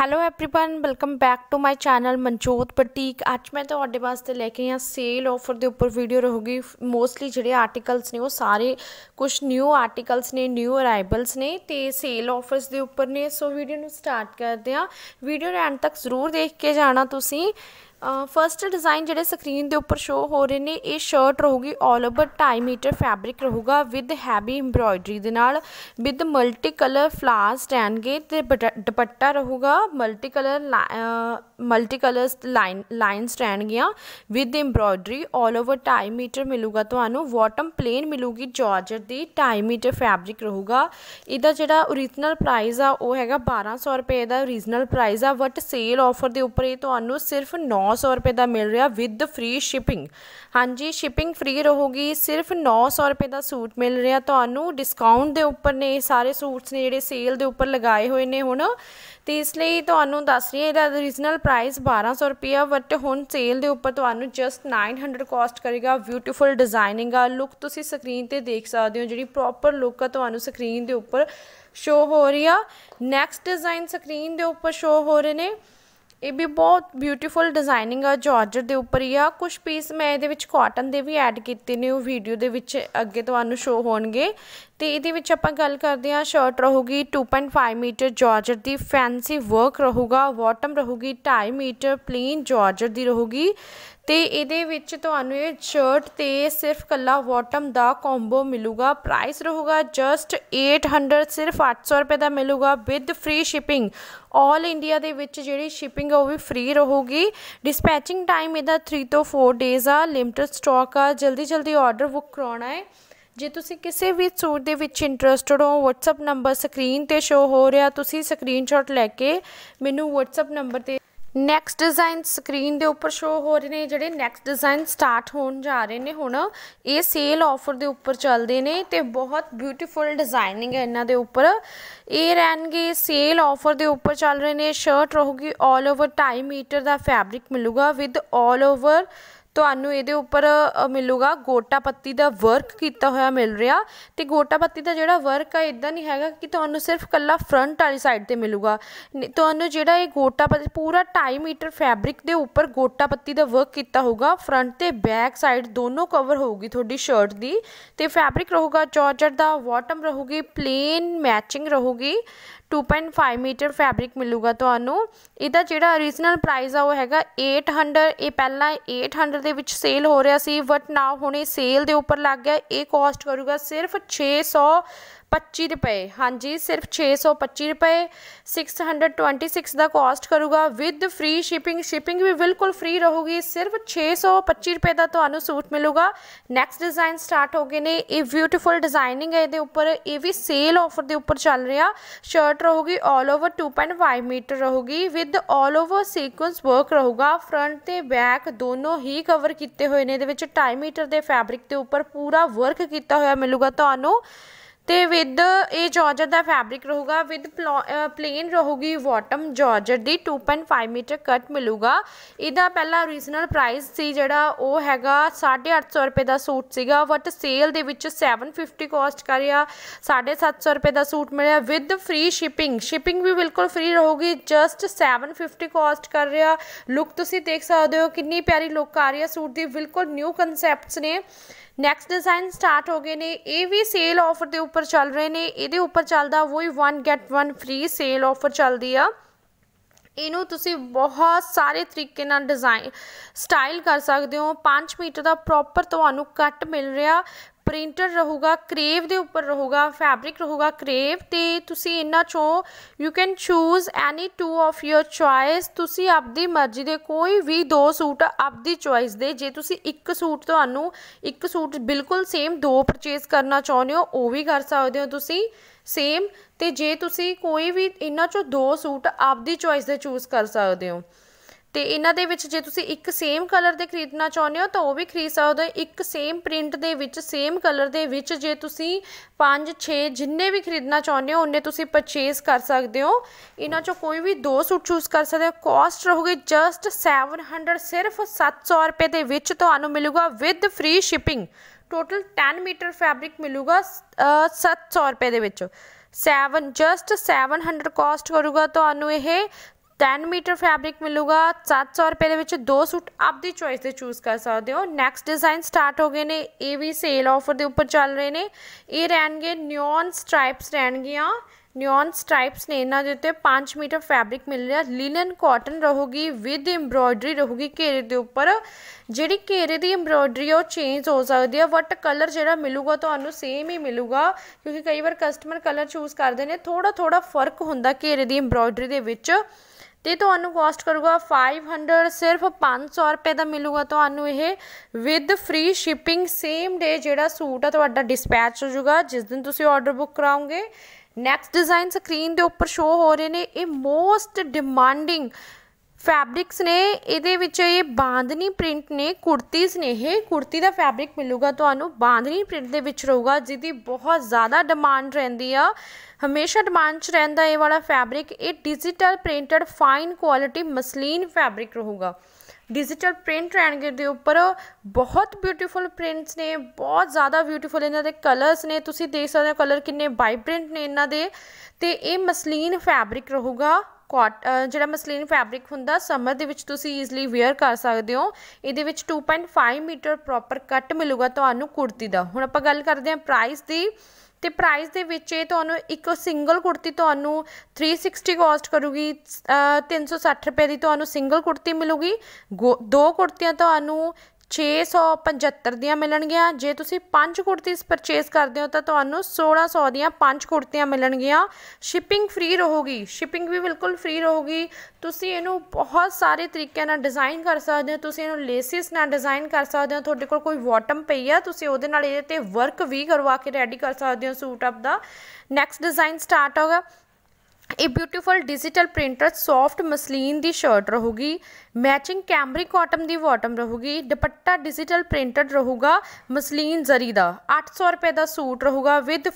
hello everyone welcome back to my channel Manjot boutique ਅੱਜ ਮੈਂ ਤੁਹਾਡੇ ਵਾਸਤੇ ਲੈ ਕੇ ਆਇਆ ਸੇਲ ਆਫਰ ਦੇ ਉੱਪਰ ਵੀਡੀਓ ਰਹੂਗੀ ਮੋਸਟਲੀ ਜਿਹੜੇ ਆਰਟੀਕਲਸ ਨੇ ਉਹ ਸਾਰੇ ਕੁਝ ਨਿਊ ਆਰਟੀਕਲਸ ਨੇ ਨਿਊ ਅਰਾਈਵਲਸ ਨੇ ਤੇ ਸੇਲ ਆਫਰਸ ਦੇ ਉੱਪਰ ਨੇ ਸੋ ਵੀਡੀਓ ਨੂੰ ਸਟਾਰਟ ਕਰਦੇ ਆ ਵੀਡੀਓ ਨੂੰ ਐਂਡ ਤੱਕ ਜ਼ਰੂਰ ਦੇਖ ਕੇ ਜਾਣਾ ਤੁਸੀਂ ਫਰਸਟ ਡਿਜ਼ਾਈਨ ਜਿਹੜੇ ਸਕਰੀਨ ਦੇ ਉੱਪਰ ਸ਼ੋ ਹੋ ਰਹੇ ਨੇ ਇਹ ਸ਼ਰਟ ਰਹੂਗੀ 올 ਓਵਰ 2.5 ਮੀਟਰ ਫੈਬਰਿਕ ਰਹੂਗਾ ਵਿਦ ਹੈਵੀ ਐਮਬ੍ਰੋਇਡਰੀ ਦੇ ਨਾਲ ਵਿਦ ਮਲਟੀ ਕਲਰ ਫਲਾਸ ਰਹਿਣਗੇ ਤੇ ਦੁਪੱਟਾ ਰਹੂਗਾ multi colour multi colours line lines ਰਹਿਣਗੀਆਂ ਵਿਦ ਐਮਬ੍ਰੋਇਡਰੀ 올 ਓਵਰ 2.5 ਮੀਟਰ ਮਿਲੂਗਾ ਤੁਹਾਨੂੰ ਬਾਟਮ ਪਲੇਨ ਮਿਲੂਗੀ ਜਾਰਜਟ ਦੀ ਟਾਈ ਮੀਟਰ ਫੈਬਰਿਕ ਰਹੂਗਾ ਇਹਦਾ ਜਿਹੜਾ origignal ਪ੍ਰਾਈਸ ਆ ਉਹ ਹੈਗਾ 1200 ਰੁਪਏ ਦਾ origignal ਪ੍ਰਾਈਸ ਆ ਬਟ ਸੇਲ ਆਫਰ ਦੇ ਉੱਪਰ ਇਹ ਤੁਹਾਨੂੰ ਸਿਰਫ 9 900 ਰੁਪਏ ਦਾ ਮਿਲ ਰਿਹਾ ਵਿਦ ਫ੍ਰੀ ਸ਼ਿਪਿੰਗ ਹਾਂਜੀ ਸ਼ਿਪਿੰਗ ਫ੍ਰੀ ਰਹੂਗੀ ਸਿਰਫ 900 ਰੁਪਏ ਦਾ ਸੂਟ ਮਿਲ ਰਿਹਾ ਤੁਹਾਨੂੰ ਡਿਸਕਾਊਂਟ ਦੇ ਉੱਪਰ ਨੇ ਇਹ ਸਾਰੇ ਸੂਟਸ ਨੇ ਜਿਹੜੇ ਸੇਲ ਦੇ ਉੱਪਰ ਲਗਾਏ ਹੋਏ ਨੇ ਹੁਣ ਤੇ ਇਸ ਲਈ ਤੁਹਾਨੂੰ ਦੱਸ ਰਹੀ ਹਾਂ ਇਹਦਾ origignal ਪ੍ਰਾਈਸ 1200 ਰੁਪਏ ਬਟ ਹੁਣ ਸੇਲ ਦੇ ਉੱਪਰ ਤੁਹਾਨੂੰ ਜਸਟ 900 ਕਾਸਟ ਕਰੇਗਾ ਬਿਊਟੀਫੁਲ ਡਿਜ਼ਾਈਨਿੰਗ ਆ ਲੁੱਕ ਤੁਸੀਂ ਸਕਰੀਨ ਤੇ ਦੇਖ ਸਕਦੇ ਹੋ ਜਿਹੜੀ ਪ੍ਰੋਪਰ ਲੁੱਕ ਆ ਤੁਹਾਨੂੰ ਸਕਰੀਨ ਦੇ ਉੱਪਰ ਸ਼ੋ ਹੋ ਰਹੀ ਆ ਨੈਕਸਟ ਡਿਜ਼ਾਈਨ ਸਕਰੀਨ ਦੇ ਉੱਪਰ ਸ਼ੋ ਹੋ ਰਹੇ ਨੇ ਇਹ ਵੀ ਬਹੁਤ ਬਿਊਟੀਫੁਲ ਡਿਜ਼ਾਈਨਿੰਗ ਆ ਜਾਰਜਟ ਦੇ ਉੱਪਰ ਹੀ ਆ ਕੁਝ ਪੀਸ ਮੈਂ ਇਹਦੇ ਵਿੱਚ ਕਾਟਨ ਦੇ ਵੀ ਐਡ ਕੀਤੇ ਨੇ ਉਹ ਵੀਡੀਓ ਦੇ ਵਿੱਚ ਅੱਗੇ ਤੁਹਾਨੂੰ ਸ਼ੋ ਹੋਣਗੇ ਤੇ ਇਹਦੇ ਵਿੱਚ ਆਪਾਂ ਗੱਲ ਕਰਦੇ ਹਾਂ ਸ਼ਰਟ ਰਹੂਗੀ 2.5 ਮੀਟਰ ਜਾਰਜਟ ਦੀ ਫੈਂਸੀ ਵਰਕ ਰਹੂਗਾ ਬਾਟਮ ਰਹੂਗੀ 2.5 ਮੀਟਰ ਪਲੇਨ ਜਾਰਜਟ ਦੀ ਰਹੂਗੀ ਤੇ ਇਹਦੇ ਵਿੱਚ ਤੁਹਾਨੂੰ ਇਹ ਸ਼ਰਟ ਤੇ ਸਿਰਫ ਕੱਲਾ ਬਾਟਮ ਦਾ ਕੰਬੋ ਮਿਲੂਗਾ ਪ੍ਰਾਈਸ ਰਹੂਗਾ ਜਸਟ 800 ਸਿਰਫ 800 ਰੁਪਏ ਦਾ ਮਿਲੂਗਾ with free shipping all India ਦੇ ਵਿੱਚ ਜਿਹੜੀ ਸ਼ਿਪਿੰਗ ਉਹ ਵੀ ਫ੍ਰੀ ਰਹੂਗੀ ਡਿਸਪੈਚਿੰਗ ਟਾਈਮ ਇਹਦਾ 3 ਤੋਂ 4 ਡੇਜ਼ ਆ ਲਿਮਟਿਡ ਸਟਾਕ ਆ ਜਲਦੀ ਜਲਦੀ ਆਰਡਰ ਬੁੱਕ ਕਰਾਉਣਾ ਹੈ ਜੇ ਤੁਸੀਂ ਕਿਸੇ ਵੀ ਸੂਟ ਦੇ ਵਿੱਚ ਇੰਟਰਸਟਡ ਹੋ WhatsApp ਨੰਬਰ ਸਕਰੀਨ ਤੇ ਸ਼ੋ ਹੋ ਰਿਹਾ ਤੁਸੀਂ ਸਕਰੀਨਸ਼ਾਟ ਲੈ ਕੇ ਮੈਨੂੰ WhatsApp ਨੰਬਰ ਤੇ ਨੈਕਸਟ ਡਿਜ਼ਾਈਨ ਸਕਰੀਨ ਦੇ ਉੱਪਰ ਸ਼ੋ ਹੋ ਰਹੇ ਨੇ ਜਿਹੜੇ ਨੈਕਸਟ ਡਿਜ਼ਾਈਨ ਸਟਾਰਟ ਹੋਣ ਜਾ ਰਹੇ ਨੇ ਹੁਣ ਇਹ ਸੇਲ ਆਫਰ ਦੇ ਉੱਪਰ ਚੱਲਦੇ ਨੇ ਤੇ ਬਹੁਤ ਬਿਊਟੀਫੁਲ ਡਿਜ਼ਾਈਨਿੰਗ ਹੈ ਇਹਨਾਂ ਦੇ ਉੱਪਰ ਇਹ ਰਹਿਣਗੇ ਸੇਲ ਆਫਰ ਦੇ ਉੱਪਰ ਚੱਲ ਰਹੇ ਨੇ ਸ਼ਰਟ ਰਹੂਗੀ 올 ਓਵਰ 2.5 ਮੀਟਰ ਦਾ ਫੈਬਰਿਕ ਮਿਲੂਗਾ ਵਿਦ 올 ਓਵਰ ਤੁਹਾਨੂੰ ਇਹਦੇ ਉੱਪਰ ਮਿਲੂਗਾ ਗੋਟਾ ਪੱਤੀ ਦਾ ਵਰਕ ਕੀਤਾ ਹੋਇਆ ਮਿਲ ਰਿਹਾ ਤੇ ਗੋਟਾ ਪੱਤੀ ਦਾ ਜਿਹੜਾ ਵਰਕ ਆ ਇਦਾਂ ਨਹੀਂ ਹੈਗਾ ਕਿ ਤੁਹਾਨੂੰ ਸਿਰਫ ਕੱਲਾ ਫਰੰਟ ਵਾਲੀ ਸਾਈਡ ਤੇ ਮਿਲੂਗਾ ਤੁਹਾਨੂੰ ਜਿਹੜਾ ਇਹ ਗੋਟਾ ਪੱਤੀ ਪੂਰਾ 2.5 ਮੀਟਰ ਫੈਬਰਿਕ ਦੇ ਉੱਪਰ ਗੋਟਾ ਪੱਤੀ ਦਾ ਵਰਕ ਕੀਤਾ ਹੋਊਗਾ ਫਰੰਟ ਤੇ ਬੈਕ ਸਾਈਡ ਦੋਨੋਂ ਕਵਰ ਹੋਊਗੀ ਤੁਹਾਡੀ ਸ਼ਰਟ ਦੀ ਤੇ ਫੈਬਰਿਕ ਰਹੂਗਾ ਚਾਰਜਰ ਦਾ ਬਾਟਮ ਰਹੂਗੀ ਪਲੇਨ ਮੈਚਿੰਗ ਰਹੂਗੀ 2.5 ਮੀਟਰ ਫੈਬਰਿਕ ਮਿਲੂਗਾ ਤੁਹਾਨੂੰ ਇਹਦਾ ਜਿਹੜਾ origignal ਪ੍ਰਾਈਸ ਆ ਉਹ ਹੈਗਾ 800 ਇਹ ਪਹਿਲਾਂ 800 ਦੇ ਵਿੱਚ ਸੇਲ ਹੋ ਰਿਹਾ ਸੀ ਬਟ ਨਾ ਹੁਣੇ ਸੇਲ ਦੇ ਉੱਪਰ ਲੱਗ ਗਿਆ ਇਹ ਕਾਸਟ ਕਰੂਗਾ ਸਿਰਫ 625 ਰੁਪਏ ਹਾਂਜੀ ਸਿਰਫ 625 ਰੁਪਏ 626 ਦਾ ਕਾਸਟ ਕਰੂਗਾ ਵਿਦ ਫ੍ਰੀ ਸ਼ਿਪਿੰਗ ਸ਼ਿਪਿੰਗ ਵੀ ਬਿਲਕੁਲ ਫ੍ਰੀ ਰਹੂਗੀ ਸਿਰਫ 625 ਰੁਪਏ ਦਾ ਤੁਹਾਨੂੰ ਸੂਟ ਮਿਲੂਗਾ ਨੈਕਸਟ ਡਿਜ਼ਾਈਨ ਸਟਾਰਟ ਹੋ ਗਏ ਨੇ ਇਹ ਬਿਊਟੀਫੁਲ ਡਿਜ਼ਾਈਨਿੰਗ ਹੈ ਇਹਦੇ ਉੱਪਰ ਇਹ ਵੀ ਸੇਲ ਆਫਰ ਦੇ ਉੱਪਰ ਚੱਲ ਰਿਹਾ ਸ਼ਰਟ ਰਹੂਗੀ 올 ਓਵਰ 2.5 ਮੀਟਰ ਰਹੂਗੀ ਵਿਦ 올 ਓਵਰ ਸੀਕੁਐਂਸ ਵਰਕ ਰਹੂਗਾ ਫਰੰਟ ਤੇ ਬੈਕ ਦੋਨੋਂ ਹੀ ਕਵਰ ਕੀਤੇ ਹੋਏ ਨੇ ਇਹਦੇ ਵਿੱਚ 2.5 ਮੀਟਰ ਦੇ ਫੈਬਰਿਕ ਦੇ ਉੱਪਰ ਪੂਰਾ ਵਰਕ ਕੀਤਾ ਹੋਇਆ ਮਿਲੂਗਾ ਤੁਹਾਨੂੰ ਤੇ ਵਿਦ ਇਹ ਜਾਰਜਟ ਦਾ ਫੈਬਰਿਕ ਰਹੂਗਾ ਵਿਦ ਪਲੇਨ ਰਹੂਗੀ ਬਾਟਮ ਜਾਰਜਟ ਦੀ 2.5 ਮੀਟਰ ਕੱਟ ਮਿਲੂਗਾ ਇਹਦਾ ਪਹਿਲਾ origignal ਪ੍ਰਾਈਸ ਸੀ ਜਿਹੜਾ ਉਹ ਹੈਗਾ 850 ਰੁਪਏ ਦਾ ਸੂਟ ਸੀਗਾ ਬਟ ਸੇਲ ਦੇ ਵਿੱਚ 750 ਕਾਸਟ ਕਰਿਆ 750 ਰੁਪਏ ਦਾ ਸੂਟ ਮਿਲਿਆ ਵਿਦ ਫ੍ਰੀ ਸ਼ਿਪਿੰਗ ਸ਼ਿਪਿੰਗ ਵੀ ਬਿਲਕੁਲ ਫ੍ਰੀ ਰਹੂਗੀ ਜਸਟ 750 ਕਾਸਟ ਕਰ ਰਿਹਾ ਲੁੱਕ ਤੁਸੀਂ ਦੇਖ ਸਕਦੇ ਹੋ ਕਿੰਨੀ ਪਿਆਰੀ ਲੁੱਕ ਆ ਰਹੀ ਹੈ ਸੂਟ ਦੀ ਬਿਲਕੁਲ ਨਿਊ ਕਨਸੈਪਟਸ ਨੇ ਨੈਕਸਟ ਡਿਜ਼ਾਈਨ ਸਟਾਰਟ ਹੋ ਗਏ ਨੇ ਇਹ ਵੀ ਸੇਲ ਆਫਰ ਦੇ ਉੱਪਰ ਚੱਲ ਰਹੇ ਨੇ ਇਹਦੇ ਉੱਪਰ ਚੱਲਦਾ ਉਹ ਹੀ 1 ਗੈਟ 1 ਫ੍ਰੀ ਸੇਲ ਆਫਰ ਚੱਲਦੀ ਆ ਇਹਨੂੰ ਤੁਸੀਂ ਬਹੁਤ ਸਾਰੇ ਤਰੀਕੇ ਨਾਲ ਡਿਜ਼ਾਈਨ ਸਟਾਈਲ ਕਰ ਸਕਦੇ ਹੋ 5 ਮੀਟਰ ਦਾ ਪ੍ਰੋਪਰ ਤੁਹਾਨੂੰ ਕੱਟ ਮਿਲ ਰਿਹਾ ਪ੍ਰਿੰਟਰ ਰਹੂਗਾ ਕਰੇਵ ਦੇ ਉੱਪਰ ਰਹੂਗਾ ਫੈਬਰਿਕ ਰਹੂਗਾ ਕਰੇਵ ਤੇ ਤੁਸੀਂ ਇਹਨਾਂ ਚੋਂ you can choose any two of your choice ਤੁਸੀਂ ਆਪਦੀ ਮਰਜ਼ੀ ਦੇ ਕੋਈ ਵੀ ਦੋ ਸੂਟ ਆਪਦੀ ਚੁਆਇਸ ਦੇ ਜੇ ਤੁਸੀਂ ਇੱਕ ਸੂਟ ਤੁਹਾਨੂੰ ਇੱਕ ਸੂਟ ਬਿਲਕੁਲ ਸੇਮ ਦੋ ਪਰਚੇਸ ਕਰਨਾ ਚਾਹੁੰਦੇ ਹੋ ਉਹ ਵੀ ਕਰ ਸਕਦੇ ਹੋ ਤੁਸੀਂ ਸੇਮ ਤੇ ਜੇ ਤੁਸੀਂ ਕੋਈ ਵੀ ਇਹਨਾਂ ਚੋਂ ਦੋ ਸੂਟ ਆਪਦੀ ਚੁਆਇਸ ਦੇ ਚੂਜ਼ ਕਰ ਸਕਦੇ ਹੋ ਤੇ ਇਹਨਾਂ ਦੇ ਵਿੱਚ ਜੇ ਤੁਸੀਂ ਇੱਕ ਸੇਮ ਕਲਰ ਦੇ ਖਰੀਦਣਾ ਚਾਹੁੰਦੇ ਹੋ ਤਾਂ ਉਹ ਵੀ ਖਰੀਦ ਸਕਦੇ ਹੋ ਇੱਕ ਸੇਮ ਪ੍ਰਿੰਟ ਦੇ ਵਿੱਚ ਸੇਮ ਕਲਰ ਦੇ ਵਿੱਚ ਜੇ ਤੁਸੀਂ 5 6 ਜਿੰਨੇ ਵੀ ਖਰੀਦਣਾ ਚਾਹੁੰਦੇ ਹੋ ਉਹਨੇ ਤੁਸੀਂ ਪਰਚੇਸ ਕਰ ਸਕਦੇ ਹੋ ਇਹਨਾਂ ਚੋਂ ਕੋਈ ਵੀ ਦੋ ਸੂਟ ਚੂਜ਼ ਕਰ ਸਕਦੇ ਹੋ ਕਾਸਟ ਰਹੂਗੀ ਜਸਟ 700 ਸਿਰਫ 700 ਰੁਪਏ ਦੇ ਵਿੱਚ ਤੁਹਾਨੂੰ ਮਿਲੂਗਾ with free shipping total 10 metre fabric ਮਿਲੂਗਾ 700 ਰੁਪਏ ਦੇ ਵਿੱਚ 7 ਜਸਟ 700 ਕਾਸਟ ਕਰੂਗਾ ਤੁਹਾਨੂੰ ਇਹ 10 ਮੀਟਰ ਫੈਬਰਿਕ ਮਿਲੂਗਾ 700 ਰੁਪਏ ਦੇ ਵਿੱਚ ਦੋ ਸੂਟ ਆਪਦੀ ਚੋਇਸ ਦੇ ਚੂਜ਼ ਕਰ ਸਕਦੇ ਹੋ ਨੈਕਸਟ ਡਿਜ਼ਾਈਨ ਸਟਾਰਟ ਹੋ ਗਏ ਨੇ ਇਹ ਵੀ ਸੇਲ ਆਫਰ ਦੇ ਉੱਪਰ ਚੱਲ ਰਹੇ ਨੇ ਇਹ ਰਹਿਣਗੇ ਨਿਓਨ ਸਟ੍ਰਾਈਪਸ ਰਹਿਣਗੀਆਂ ਨਿਓਨ ਸਟ੍ਰਾਈਪਸ ਨੇ ਇਹਨਾਂ ਦੇ ਉੱਤੇ 5 ਮੀਟਰ ਫੈਬਰਿਕ ਮਿਲ ਰਿਹਾ ਲਿਨਨ ਕਾਟਨ ਰਹੂਗੀ ਵਿਦ ਐਮਬ੍ਰੋਇਡਰੀ ਰਹੂਗੀ ਘੇਰੇ ਦੇ ਉੱਪਰ ਜਿਹੜੀ ਘੇਰੇ ਦੀ ਐਮਬ੍ਰੋਇਡਰੀ ਉਹ ਚੇਂਜ ਹੋ ਸਕਦੀ ਹੈ ਬਟ ਕਲਰ ਜਿਹੜਾ ਮਿਲੂਗਾ ਤੁਹਾਨੂੰ ਸੇਮ ਹੀ ਮਿਲੂਗਾ ਕਿਉਂਕਿ ਕਈ ਵਾਰ ਕਸਟਮਰ ਕਲਰ ਚੂਜ਼ ਕਰਦੇ ਨੇ ਥੋੜਾ ਥੋੜਾ ਫਰਕ ਹੁੰਦਾ ਘੇਰੇ ਦੀ ਐਮਬ੍ਰੋਇਡਰੀ ਦੇ ਵਿੱਚ ਤੇ ਤੁਹਾਨੂੰ ਕਾਸਟ ਕਰੂਗਾ 500 ਸਿਰਫ 500 ਰੁਪਏ ਦਾ ਮਿਲੂਗਾ ਤੁਹਾਨੂੰ ਇਹ with free shipping same day ਜਿਹੜਾ ਸੂਟ ਆ ਤੁਹਾਡਾ ਡਿਸਪੈਚ ਹੋ ਜਾਊਗਾ ਜਿਸ ਦਿਨ ਤੁਸੀਂ ਆਰਡਰ ਬੁੱਕ ਕਰਾਉਂਗੇ ਨੈਕਸਟ ਡਿਜ਼ਾਈਨ ਸਕਰੀਨ ਦੇ ਉੱਪਰ ਸ਼ੋ ਹੋ ਰਹੇ ਨੇ ਇਹ ਮੋਸਟ ਡਿਮਾਂਡਿੰਗ ਫੈਬਰਿਕਸ ਨੇ ਇਹਦੇ ਵਿੱਚ ਇਹ ਬਾਂਦਨੀ ਪ੍ਰਿੰਟ ਨੇ ਕੁੜਤੀਜ਼ ਨੇ ਇਹ ਕੁੜਤੀ ਦਾ ਫੈਬਰਿਕ ਮਿਲੂਗਾ ਤੁਹਾਨੂੰ ਬਾਂਦਨੀ ਪ੍ਰਿੰਟ ਦੇ ਵਿੱਚ ਰਹੂਗਾ ਜਿਹਦੀ ਬਹੁਤ ਜ਼ਿਆਦਾ ਡਿਮਾਂਡ ਰਹਿੰਦੀ ਆ ਹਮੇਸ਼ਾ ਡਿਮਾਂਡ 'ਚ ਰਹਿੰਦਾ ਇਹ ਵਾਲਾ ਫੈਬਰਿਕ ਇਹ digital printed fine quality muslin fabric ਰਹੂਗਾ ਡਿਜੀਟਲ ਪ੍ਰਿੰਟ ਰਹਿਣਗੇ ਦੇ ਉੱਪਰ ਬਹੁਤ ਬਿਊਟੀਫੁਲ ਪ੍ਰਿੰਟਸ ਨੇ ਬਹੁਤ ਜ਼ਿਆਦਾ ਬਿਊਟੀਫੁਲ ਇਹਨਾਂ ਦੇ ਕਲਰਸ ਨੇ ਤੁਸੀਂ ਦੇਖ ਸਕਦੇ ਹੋ ਕਲਰ ਕਿੰਨੇ ਵਾਈਬ੍ਰੈਂਟ ਨੇ ਇਹਨਾਂ ਦੇ ਤੇ ਇਹ ਮਸਲੀਨ ਫੈਬਰਿਕ ਰਹੂਗਾ ਕੋਟ ਜਿਹੜਾ ਮਸਲੀਨ ਫੈਬਰਿਕ ਹੁੰਦਾ ਸਮਰ ਦੇ ਵਿੱਚ ਤੁਸੀਂ ਈਜ਼ਲੀ ਵੇਅਰ ਕਰ ਸਕਦੇ ਹੋ ਇਹਦੇ ਵਿੱਚ 2.5 ਮੀਟਰ ਪ੍ਰੋਪਰ ਕੱਟ ਮਿਲੂਗਾ ਤੁਹਾਨੂੰ ਕੁੜਤੀ ਦਾ ਹੁਣ ਆਪਾਂ ਗੱਲ ਕਰਦੇ ਹਾਂ ਪ੍ਰਾਈਸ ਦੀ ਤੇ ਪ੍ਰਾਈਸ ਦੇ ਵਿੱਚ ਇਹ ਤੁਹਾਨੂੰ ਇੱਕ ਸਿੰਗਲ ਕੁੜਤੀ ਤੁਹਾਨੂੰ 360 ਕਾਸਟ ਕਰੂਗੀ 360 ਰੁਪਏ ਦੀ ਤੁਹਾਨੂੰ ਸਿੰਗਲ ਕੁੜਤੀ ਮਿਲੂਗੀ ਦੋ ਕੁੜਤੀਆਂ ਤੁਹਾਨੂੰ 675 ਦੀਆਂ ਮਿਲਣਗੀਆਂ ਜੇ ਤੁਸੀਂ 5 ਕੁੜਤੀਸ ਪਰਚੇਸ ਕਰਦੇ ਹੋ ਤਾਂ ਤੁਹਾਨੂੰ 1600 ਦੀਆਂ 5 ਕੁੜਤੀਆਂ ਮਿਲਣਗੀਆਂ ਸ਼ਿਪਿੰਗ ਫ੍ਰੀ ਰਹੂਗੀ ਸ਼ਿਪਿੰਗ ਵੀ ਬਿਲਕੁਲ ਫ੍ਰੀ ਰਹੂਗੀ ਤੁਸੀਂ ਇਹਨੂੰ ਬਹੁਤ ਸਾਰੇ ਤਰੀਕਿਆਂ ਨਾਲ ਡਿਜ਼ਾਈਨ ਕਰ ਸਕਦੇ ਹੋ ਤੁਸੀਂ ਇਹਨੂੰ ਲੇਸਿਸ ਨਾਲ ਡਿਜ਼ਾਈਨ ਕਰ ਸਕਦੇ ਹੋ ਤੁਹਾਡੇ ਕੋਲ ਕੋਈ ਬਾਟਮ ਪਈ ਆ ਤੁਸੀਂ ਉਹਦੇ ਨਾਲ ਇਹਦੇ ਤੇ ਵਰਕ ਵੀ ਕਰਵਾ ਕੇ ਰੈਡੀ ਕਰ ਸਕਦੇ ਹੋ ਸੂਟ ਅਪ ਦਾ ਨੈਕਸਟ ਡਿਜ਼ਾਈਨ ਸਟਾਰਟ ਹੋਗਾ ਇਹ beautiful digital printer soft muslin ਦੀ ਸ਼ਰਟ ਰਹੂਗੀ ਮੈਚਿੰਗ ਕੈਮਰਿਕ ਕਾਟਮ ਦੀ ਬਾਟਮ ਰਹੂਗੀ ਦੁਪੱਟਾ ਡਿਜੀਟਲ ਪ੍ਰਿੰਟਡ ਰਹੂਗਾ ਮਸਲੀਨ ਜ਼ਰੀ ਦਾ 800 ਰੁਪਏ ਦਾ ਸੂਟ ਰਹੂਗਾ ਵਿਦ